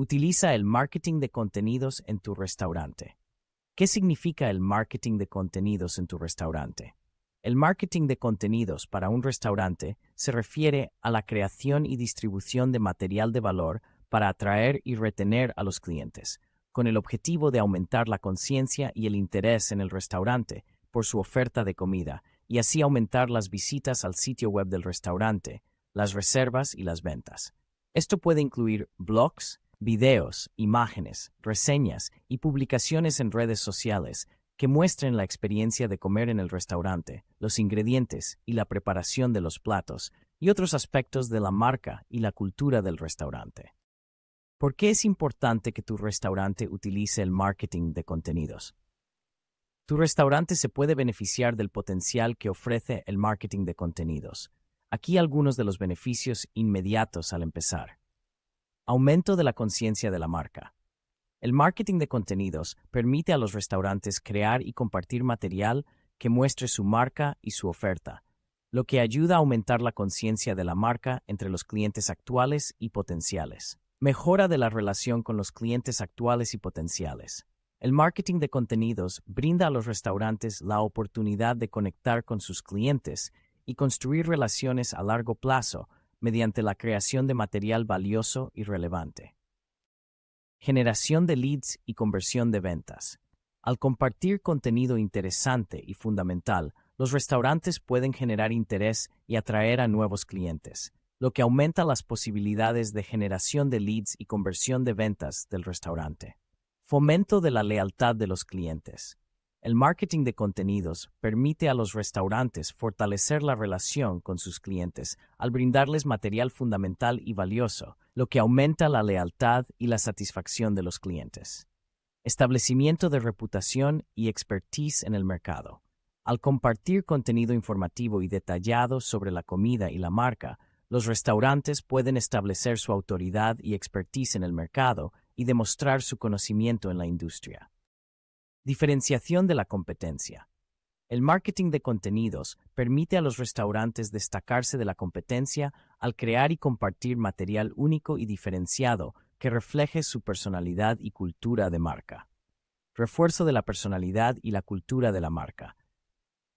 Utiliza el marketing de contenidos en tu restaurante. ¿Qué significa el marketing de contenidos en tu restaurante? El marketing de contenidos para un restaurante se refiere a la creación y distribución de material de valor para atraer y retener a los clientes, con el objetivo de aumentar la conciencia y el interés en el restaurante por su oferta de comida y así aumentar las visitas al sitio web del restaurante, las reservas y las ventas. Esto puede incluir blogs, videos, imágenes, reseñas y publicaciones en redes sociales que muestren la experiencia de comer en el restaurante, los ingredientes y la preparación de los platos, y otros aspectos de la marca y la cultura del restaurante. ¿Por qué es importante que tu restaurante utilice el marketing de contenidos? Tu restaurante se puede beneficiar del potencial que ofrece el marketing de contenidos. Aquí algunos de los beneficios inmediatos al empezar. Aumento de la conciencia de la marca. El marketing de contenidos permite a los restaurantes crear y compartir material que muestre su marca y su oferta, lo que ayuda a aumentar la conciencia de la marca entre los clientes actuales y potenciales. Mejora de la relación con los clientes actuales y potenciales. El marketing de contenidos brinda a los restaurantes la oportunidad de conectar con sus clientes y construir relaciones a largo plazo mediante la creación de material valioso y relevante. Generación de leads y conversión de ventas. Al compartir contenido interesante y fundamental, los restaurantes pueden generar interés y atraer a nuevos clientes, lo que aumenta las posibilidades de generación de leads y conversión de ventas del restaurante. Fomento de la lealtad de los clientes. El marketing de contenidos permite a los restaurantes fortalecer la relación con sus clientes al brindarles material fundamental y valioso, lo que aumenta la lealtad y la satisfacción de los clientes. Establecimiento de reputación y expertise en el mercado. Al compartir contenido informativo y detallado sobre la comida y la marca, los restaurantes pueden establecer su autoridad y expertise en el mercado y demostrar su conocimiento en la industria. Diferenciación de la competencia. El marketing de contenidos permite a los restaurantes destacarse de la competencia al crear y compartir material único y diferenciado que refleje su personalidad y cultura de marca. Refuerzo de la personalidad y la cultura de la marca.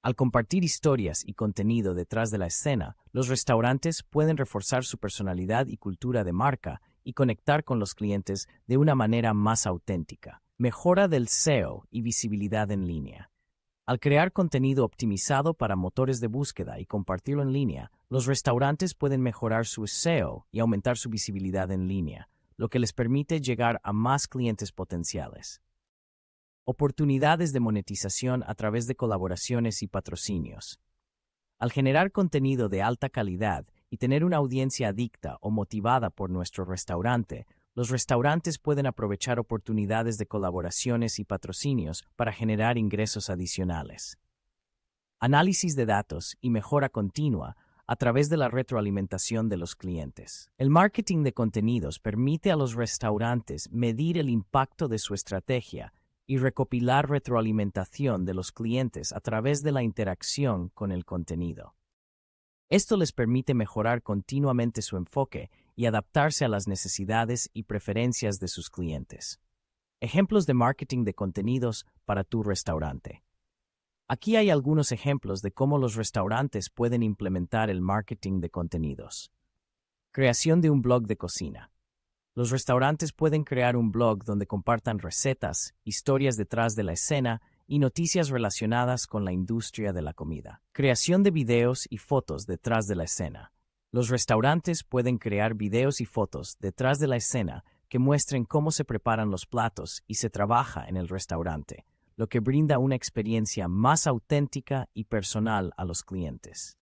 Al compartir historias y contenido detrás de la escena, los restaurantes pueden reforzar su personalidad y cultura de marca y conectar con los clientes de una manera más auténtica mejora del SEO y visibilidad en línea. Al crear contenido optimizado para motores de búsqueda y compartirlo en línea, los restaurantes pueden mejorar su SEO y aumentar su visibilidad en línea, lo que les permite llegar a más clientes potenciales. Oportunidades de monetización a través de colaboraciones y patrocinios. Al generar contenido de alta calidad y tener una audiencia adicta o motivada por nuestro restaurante, los restaurantes pueden aprovechar oportunidades de colaboraciones y patrocinios para generar ingresos adicionales. Análisis de datos y mejora continua a través de la retroalimentación de los clientes. El marketing de contenidos permite a los restaurantes medir el impacto de su estrategia y recopilar retroalimentación de los clientes a través de la interacción con el contenido. Esto les permite mejorar continuamente su enfoque y adaptarse a las necesidades y preferencias de sus clientes. Ejemplos de marketing de contenidos para tu restaurante. Aquí hay algunos ejemplos de cómo los restaurantes pueden implementar el marketing de contenidos. Creación de un blog de cocina. Los restaurantes pueden crear un blog donde compartan recetas, historias detrás de la escena y noticias relacionadas con la industria de la comida. Creación de videos y fotos detrás de la escena. Los restaurantes pueden crear videos y fotos detrás de la escena que muestren cómo se preparan los platos y se trabaja en el restaurante, lo que brinda una experiencia más auténtica y personal a los clientes.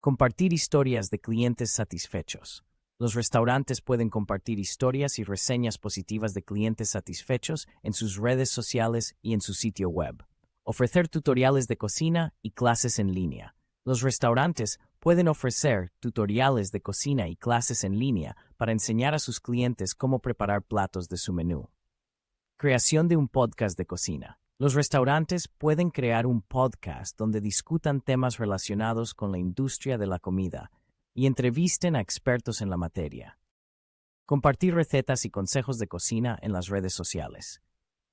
Compartir historias de clientes satisfechos. Los restaurantes pueden compartir historias y reseñas positivas de clientes satisfechos en sus redes sociales y en su sitio web. Ofrecer tutoriales de cocina y clases en línea. Los restaurantes Pueden ofrecer tutoriales de cocina y clases en línea para enseñar a sus clientes cómo preparar platos de su menú. Creación de un podcast de cocina. Los restaurantes pueden crear un podcast donde discutan temas relacionados con la industria de la comida y entrevisten a expertos en la materia. Compartir recetas y consejos de cocina en las redes sociales.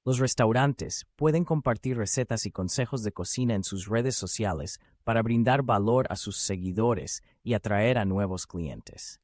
Los restaurantes pueden compartir recetas y consejos de cocina en sus redes sociales para brindar valor a sus seguidores y atraer a nuevos clientes.